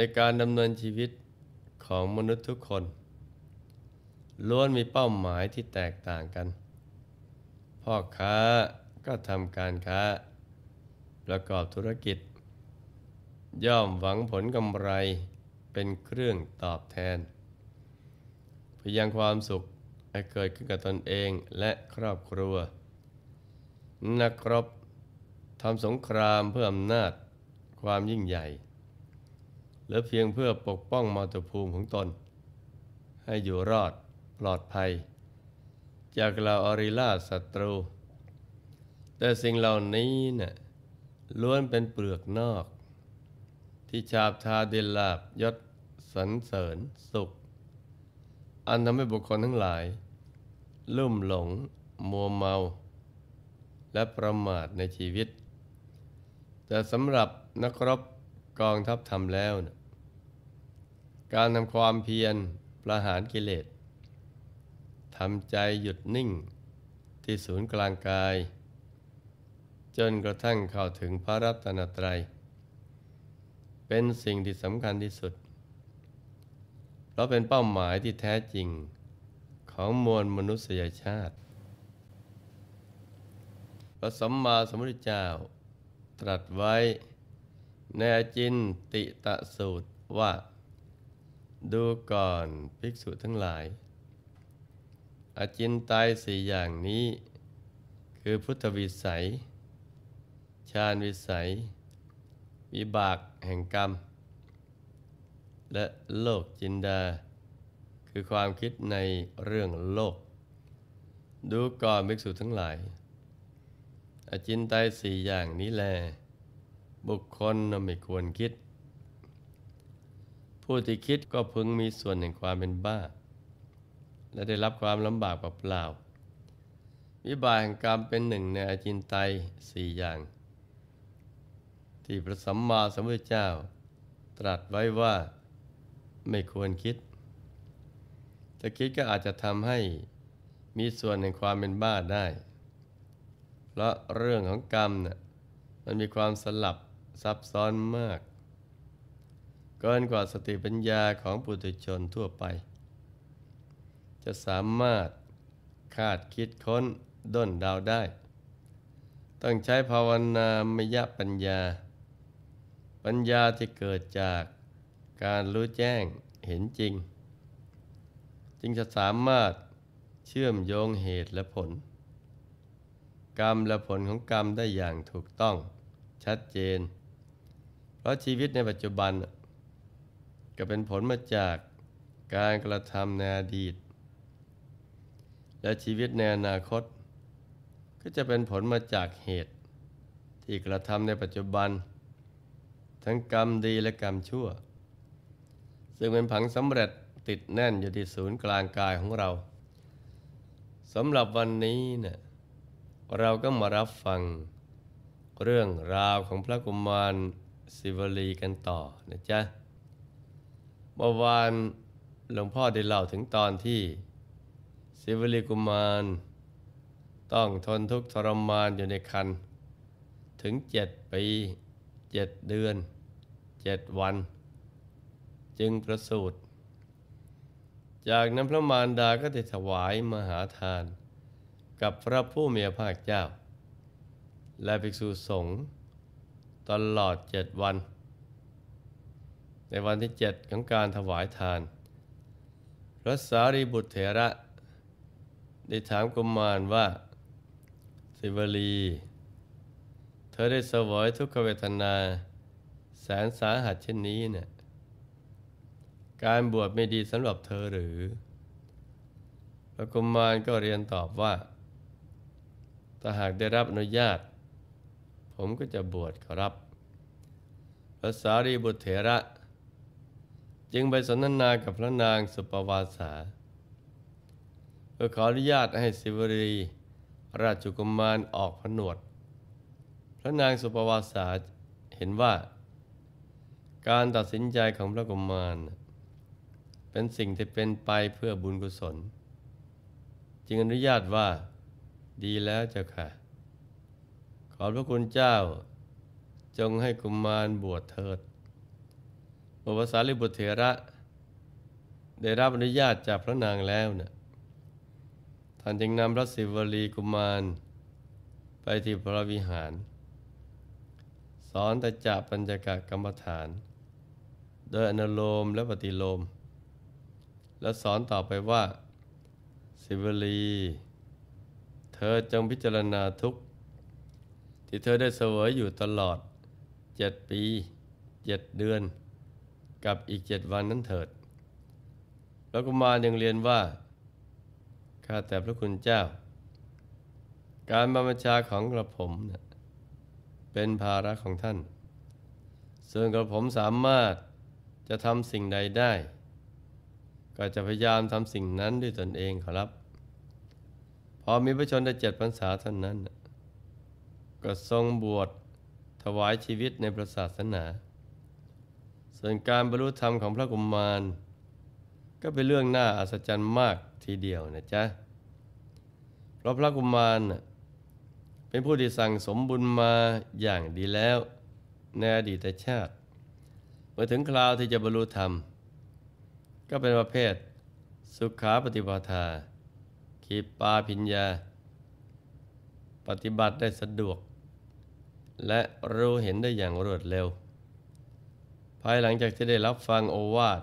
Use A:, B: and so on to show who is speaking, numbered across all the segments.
A: ในการดำเนินชีวิตของมนุษย์ทุกคนล้วนมีเป้าหมายที่แตกต่างกัน พ่อค้าก็ทำการค้า ประกอบธุรกิจ ย่อมหวังผลกำไรเป็นเครื่องตอบแทน พยังความสุขให้เกิดขึ้นกับตนเองและครอบครัว นักครบทำสงครามเพื่ออำนาจ ความยิ่งใหญ่หรือเพียงเพื่อปกป้องมาตุภูมิของตน ให้อยู่รอดปลอดภัย จากเ่าอริล่าศัตรู แต่สิ่งเหล่านี้นะ่ะล้วนเป็นเปลือกนอก ที่ชาบทาเดลาบยศสันเสริญสุข อันทำให้บุคคลทั้งหลาย ลุ่มหลง มัวเมา และประมาทในชีวิต แต่สำหรับนักรบกองทัพทำแล้วนะการทำความเพียรประหารกิเลสทำใจหยุดนิ่งที่ศูนย์กลางกาย จนกระทั่งเข้าถึงพระรัตนตรัย เป็นสิ่งที่สำคัญที่สุดเพราะเป็นเป้าหมายที่แท้จริงของมวลมนุษยชาติ พระสัมมาสัมพุทธเจ้าตรัสไว้ในอจินติตะสูตร ว่าดูก่อนภิกษุทั้งหลาย อาจินตายสี่อย่างนี้ คือพุทธวิสัย ฌานวิสัย วิบากแห่งกรรม และโลกจินดา คือความคิดในเรื่องโลก ดูก่อนภิกษุทั้งหลาย อาจินตายสี่อย่างนี้แล บุคคลไม่ควรคิดผู้ที่คิดก็พึงมีส่วนแห่งความเป็นบ้า และได้รับความลำบากเปล่าๆวิบากแห่งกรรมเป็นหนึ่งในอจินไตยสี่อย่าง ที่พระสัมมาสัมพุทธเจ้า ตรัสไว้ว่าไม่ควรคิดถ้าคิดก็อาจจะทำให้มีส่วนแห่งความเป็นบ้าได้ เพราะเรื่องของกรรมนะ่ะมันมีความสลับซับซ้อนมากเกินกว่าสติปัญญาของปุถุชนทั่วไป จะสามารถคาดคิดค้นด้นดาวได้ ต้องใช้ภาวนามยปัญญา ปัญญาที่เกิดจากการรู้แจ้งเห็นจริง จึงจะสามารถเชื่อมโยงเหตุและผล กรรมและผลของกรรมได้อย่างถูกต้องชัดเจน เพราะชีวิตในปัจจุบันก็เป็นผลมาจากการกระทำในอดีต และชีวิตในอนาคต ก็จะเป็นผลมาจากเหตุ ที่กระทำในปัจจุบัน ทั้งกรรมดีและกรรมชั่ว ซึ่งเป็นผังสำเร็จติดแน่นอยู่ที่ศูนย์กลางกายของเราสำหรับวันนี้เนะี่ยเราก็มารับฟังเรื่องราวของพระกุมารสิวลีกันต่อนะจ๊ะเมื่อวานหลวงพ่อได้เล่าถึงตอนที่สิวลีกุมาร ต้องทนทุกข์ทรมานอยู่ในคันถึงเจ็ดปีเจ็ดเดือนเจ็ดวัน จึงประสูติจากนั้นพระมารดาก็ได้ถวายมหาทาน กับพระผู้มีพระภาคเจ้า และภิกษุสงฆ์ตลอดเจ็ดวันในวันที่ 7 ของการถวายทานพระสารีบุตรเถระ ได้ถามกุมารว่าสิวลี เธอได้สวยทุกขเวทนา แสนสาหัสเช่นนี้เนะี่ยการบวชไม่ดีสำหรับเธอหรือพระกุมมารก็เรียนตอบว่าถ้าหากได้รับอนุญาต ผมก็จะบวชครับพระสารีบุตรเถระจึงไปสนทนากับพระนางสุปวาสาเพื่อขออนุญาตให้สิวรีราชกุมารออกผนวดพระนางสุปวาสาเห็นว่า การตัดสินใจของพระกุมาร เป็นสิ่งที่เป็นไปเพื่อบุญกุศล จึงอนุญาตว่าดีแล้วเจ้าค่ะ ขอพระคุณเจ้า จงให้กุมารบวชเถิดอุปสาริบุตรเถระ ได้รับอนุญาตจากพระนางแล้วเนะ่ยท่านจึงนำพระศิวลีกุมาร ไปที่พระวิหาร สอนตจับปัญจกะกรรมฐาน โดยอนุโลมและปฏิโลม และสอนต่อไปว่าศิวลีเธอจงพิจารณาทุกข์ ที่เธอได้เสวยอยู่ตลอดเจ็ดปีเจ็ดเดือนกับอีกเจ็ดวันนั้นเถิดพระกุมารยังเรียนว่า ข้าแต่พระคุณเจ้า การบรรพชาของกระผมนเป็นภาระของท่านซึ่งกระผมสามารถ จะทำสิ่งใดได้ ก็จะพยายามทำสิ่งนั้นด้วยตนเอง ขอรับ พอมีพระชนได้เจ็ดพรรษาท่านั้น ก็ทรงบวชถวายชีวิตในพระศาสนาส่วนการบรรลุธรรมของพระกุมมาร ก็เป็นเรื่องน่าอัศจรรย์มากทีเดียวนะจ๊ะ เพราะพระกุมมาร เป็นผู้ที่สั่งสมบุญมาอย่างดีแล้ว ในอดีตชาติเมื่อถึงคราวที่จะบรรลุธรรม ก็เป็นประเภทสุขาปฏิปทาคีปาพิญญา ปฏิบัติได้สะดวก และรู้เห็นได้อย่างรวดเร็วายหลังจากที่ได้รับฟังโอวาท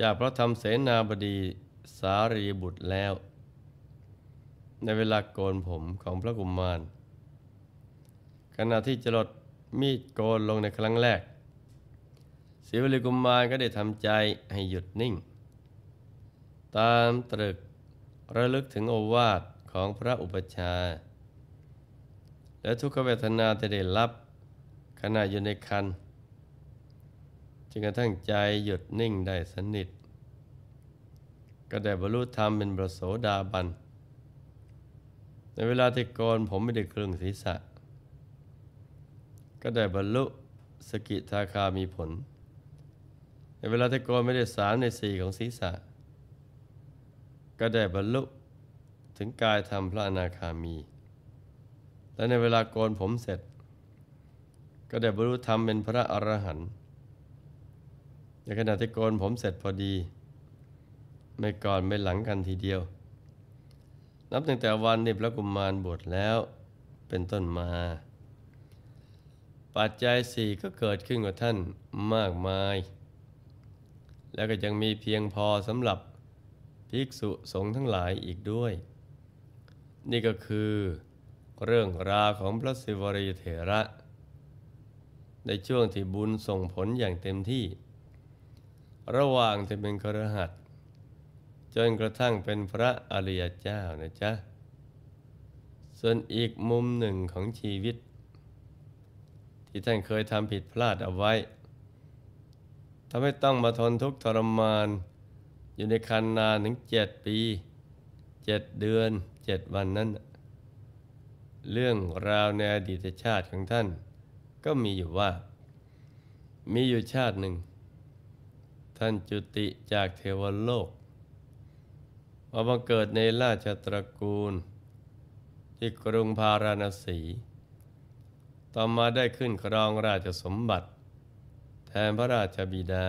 A: จากพระธรรมเสนาบดีสารีบุตรแล้ว ในเวลาโกนผมของพระกุมมาร ขณะที่จรดมีดโกนลงในครั้งแรกศิวลีกุมมารก็ได้ทำใจให้หยุดนิ่ง ตามตรึกระลึกถึงโอวาทของพระอุปชา และทุกขเวทนาที่ได้รับ ขณะอยู่ในคันจนกระทั่งใจหยุด นิ่งได้สนิท ก็ได้บรรลุธรรมเป็นประโสดาบัน ในเวลาที่กรผมไม่ได้ครึ่งศีรษะ ก็ได้บรรลุสกิทาคามีผล ในเวลาที่กรไม่ได้สามในสี่ของศีรษะก็ได้บรรลุถึงกายธรรมพระอนาคามี และในเวลาโกนผมเสร็จ ก็ได้บรรลุธรรมเป็นพระอรหันต์ในขณะที่โกนผมเสร็จพอดี ไม่ก่อนไม่หลังกันทีเดียว นับตั้งแต่วันนี้พระกุมมารบวชแล้วเป็นต้นมา ปัจจัยสี่ก็เกิดขึ้นกับท่านมากมาย แล้วก็ยังมีเพียงพอสำหรับ ภิกษุสงฆ์ทั้งหลายอีกด้วย นี่ก็คือเรื่องราวของพระสิวรีเถระ ในช่วงที่บุญส่งผลอย่างเต็มที่ระหว่างจะเป็นครหัส จนกระทั่งเป็นพระอริยเจ้านะจ๊ะ ส่วนอีกมุมหนึ่งของชีวิต ที่ท่านเคยทำผิดพลาดเอาไว้ทำให้ต้องมาทนทุกข์ทรมาน อยู่ในคันนานถึงเจ็ดปีเจ็ดเดือนเจ็ดวันนั้น เรื่องราวในอดีตชาติของท่าน ก็มีอยู่ว่ามีอยู่ชาติหนึ่งท่านจุติจากเทวโลก มาบังเกิดในราชตระกูล ที่กรุงพาราณสี ต่อมาได้ขึ้นครองราชสมบัติ แทนพระราชบิดา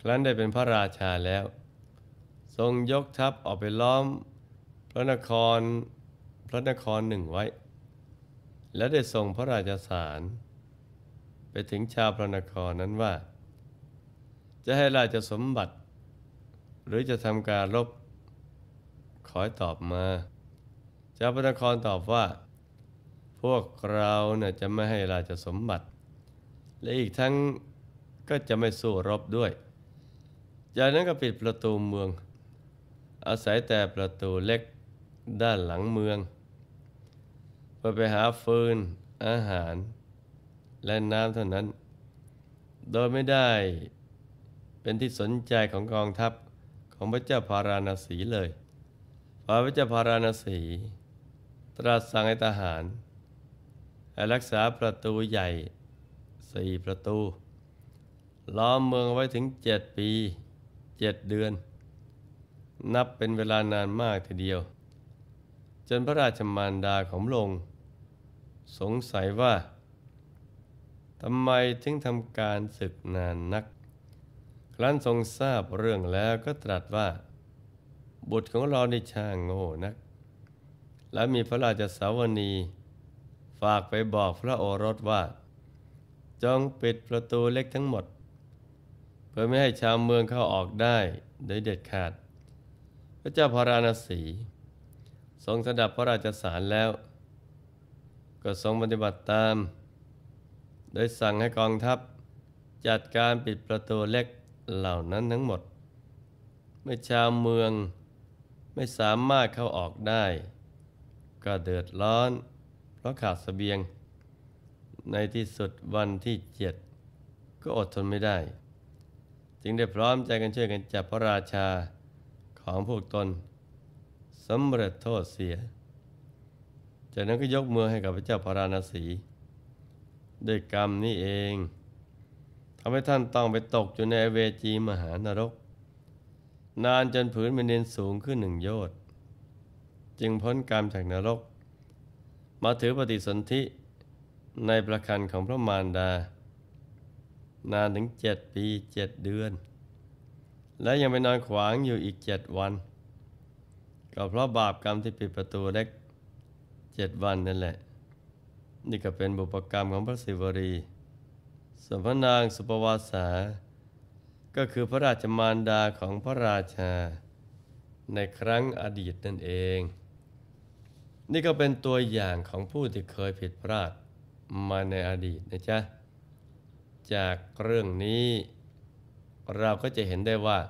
A: ครั้นได้เป็นพระราชาแล้ว ทรงยกทัพออกไปล้อม พระนคร พระนครหนึ่งไว้ และได้ส่งพระราชสาร ไปถึงชาวพระนครนั้นว่าจะให้ราชสมบัติ หรือจะทำการลบขอตอบมาเจ้าพระนครตอบว่า พวกเราเนี่ยจะไม่ให้ราชสมบัติ และอีกทั้งก็จะไม่สู้รบด้วย จากนั้นก็ปิดประตูเมือง อาศัยแต่ประตูเล็กด้านหลังเมือง เพื่อไปหาฟืนอาหารและน้ำเท่านั้น โดยไม่ได้เป็นที่สนใจของกองทัพของพระเจ้าพาราณสีเลยยพระเจ้าพาราณสี ตรัสสั่งให้ทหารให้รักษาประตูใหญ่สี่ประตู ล้อมเมืองไว้ถึงเจ็ดปีเจ็ดเดือน นับเป็นเวลานานมากทีเดียว จนพระราชมารดาของลง สงสัยว่าทำไมถึงทำการศึกนานนักครั้นทรงทราบเรื่องแล้วก็ตรัสว่า บุตรของเราในช่างโง่นักและมีพระราชสาวนีฝากไปบอกพระโอรสว่า จงปิดประตูเล็กทั้งหมด เพื่อไม่ให้ชาวเมืองเข้าออกได้ โดยเด็ดขาด พระเจ้าพระราณสี ทรงสดับพระราชสารแล้ว ก็ทรงปฏิบัติตาม โดยสั่งให้กองทัพจัดการปิดประตูเล็กเหล่านั้นทั้งหมดเมื่อชาวเมืองไม่สามารถเข้าออกได้ ก็เดือดร้อน เพราะขาดสเสบียง ในที่สุดวันที่เจ็ดก็อดทนไม่ได้ จึงได้พร้อมใจกันช่วยกันจับพระราชาของพวกตนสำเร็จโทษเสียจากนั้นก็ยกมือให้กับพระเจ้าพระราณสีด้วยกรรมนี้เองทำให้ท่านต้องไปตกอยู่ในเวจีมหานรก นานจนผืนมินินสูงขึ้นหนึ่งโยชน์จึงพ้นกรรมจากนรก มาถือปฏิสนธิในประคันของพระมารดา นานถึงเจ็ดปีเจ็ดเดือน และยังไปนอนขวางอยู่อีกเจ็ดวัน ก็เพราะบาปกรรมที่ปิดประตูเล็กเจ็ดวันนั่นแหละ นี่ก็เป็นบุปกรรมของพระศิวรีส่วนพระนางสุปวาสาก็คือพระราชมารดาของพระราชา ในครั้งอดีตนั่นเอง นี่ก็เป็นตัวอย่างของผู้ที่เคยผิดพลาดมาในอดีตนะจ๊ะ จากเรื่องนี้ เราก็จะเห็นได้ว่า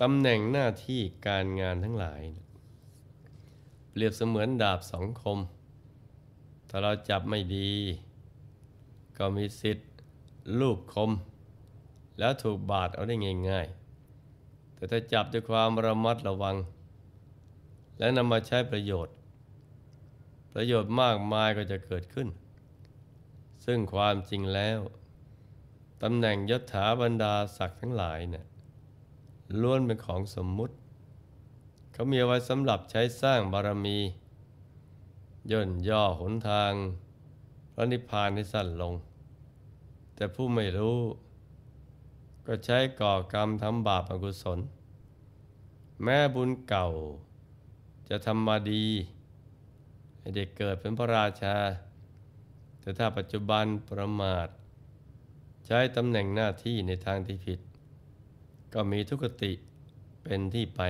A: ตำแหน่งหน้าที่การงานทั้งหลาย เปรียบเสมือนดาบสองคม ถ้าเราจับไม่ดีก็มีสิทธิ์ลูบคม แล้วถูกบาดเอาได้ง่ายๆ แต่ถ้าจับด้วยความระมัดระวัง และนำมาใช้ประโยชน์ ประโยชน์มากมายก็จะเกิดขึ้น ซึ่งความจริงแล้วตำแหน่งยศถาบรรดาศักดิ์ทั้งหลายเนะี่ยล้วนเป็นของสมมุติ เขามีไว้สำหรับใช้สร้างบารมี ย่นย่อหนทาง พระนิพพานให้สั้นลงแต่ผู้ไม่รู้ ก็ใช้ก่อกรรมทำบาปอกุศล แม่บุญเก่า จะทำมาดีให้เด็กเกิดเป็นพระราชา แต่ถ้าปัจจุบันประมาท ใช้ตำแหน่งหน้าที่ในทางที่ผิด ก็มีทุกติเป็นที่ไป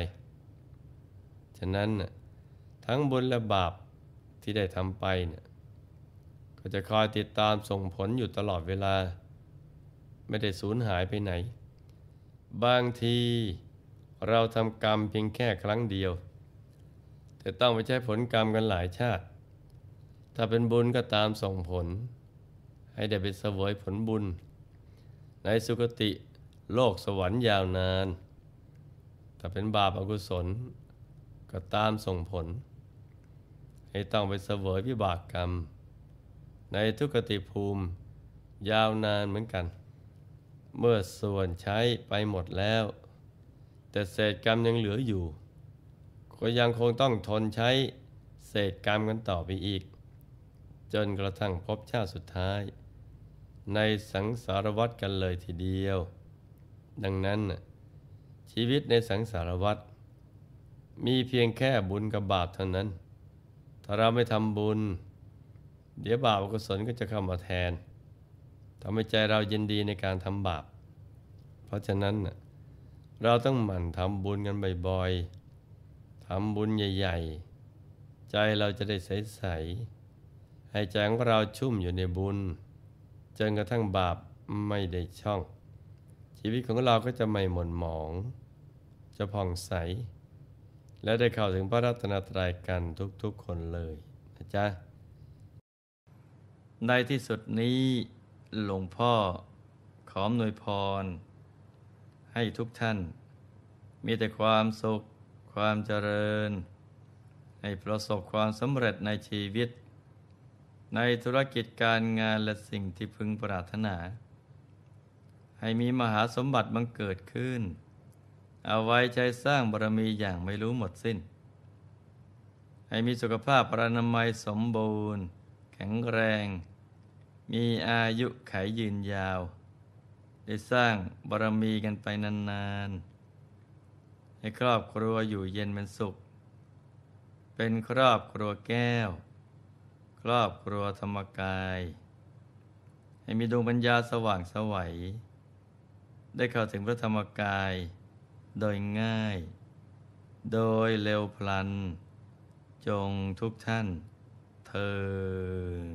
A: ฉะนั้นทั้งบุญและบาปที่ได้ทำไปเนี่ยก็จะคอยติดตามส่งผลอยู่ตลอดเวลาไม่ได้สูญหายไปไหน บางทีเราทำกรรมเพียงแค่ครั้งเดียว แต่ต้องไปใช้ผลกรรมกันหลายชาติ ถ้าเป็นบุญก็ตามส่งผล ให้ได้ไปเสวยผลบุญ ในสุคติโลกสวรรค์ยาวนาน ถ้าเป็นบาปอกุศล ก็ตามส่งผล ให้ต้องไปเสวยวิบากกรรม ในทุกติภูมิยาวนานเหมือนกันเมื่อส่วนใช้ไปหมดแล้ว แต่เศษกรรมยังเหลืออยู่ ก็ยังคงต้องทนใช้เศษกรรมกันต่อไปอีก จนกระทั่งพบชาติสุดท้าย ในสังสารวัฏกันเลยทีเดียว ดังนั้น ชีวิตในสังสารวัฏมีเพียงแค่บุญกับบาปเท่านั้น ถ้าเราไม่ทำบุญ เดี๋ยวบาปกุศลก็จะเข้ามาแทนทำให้ใจเรายินดีในการทำบาป เพราะฉะนั้นเราต้องหมั่นทำบุญกันบ่อยๆ ทำบุญใหญ่ๆ ใจเราจะได้ใสๆให้ใจของเราชุ่มอยู่ในบุญจนกระทั่งบาปไม่ได้ช่อง ชีวิตของเราก็จะไม่หม่นหมอง จะผ่องใส และได้เข้าถึงพระรัตนตรัยกันทุกๆคนเลยนะจ๊ะในที่สุดนี้หลวงพ่อขอมนวยพร ให้ทุกท่าน มีแต่ความสุข ความเจริญ ให้ประสบความสำเร็จในชีวิต ในธุรกิจการงานและสิ่งที่พึงปรารถนา ให้มีมหาสมบัติบังเกิดขึ้น เอาไว้ใช้สร้างบารมีอย่างไม่รู้หมดสิน้น ให้มีสุขภาพประนามัยสมบูรณ์ แข็งแรงมีอายุไขยืนยาว ได้สร้างบารมีกันไปนานๆ ให้ครอบครัวอยู่เย็นเป็นสุข เป็นครอบครัวแก้ว ครอบครัวธรรมกาย ให้มีดวงปัญญาสว่างสวัย ได้เข้าถึงพระธรรมกายโดยง่าย โดยเร็วพลัน จงทุกท่าน เทิน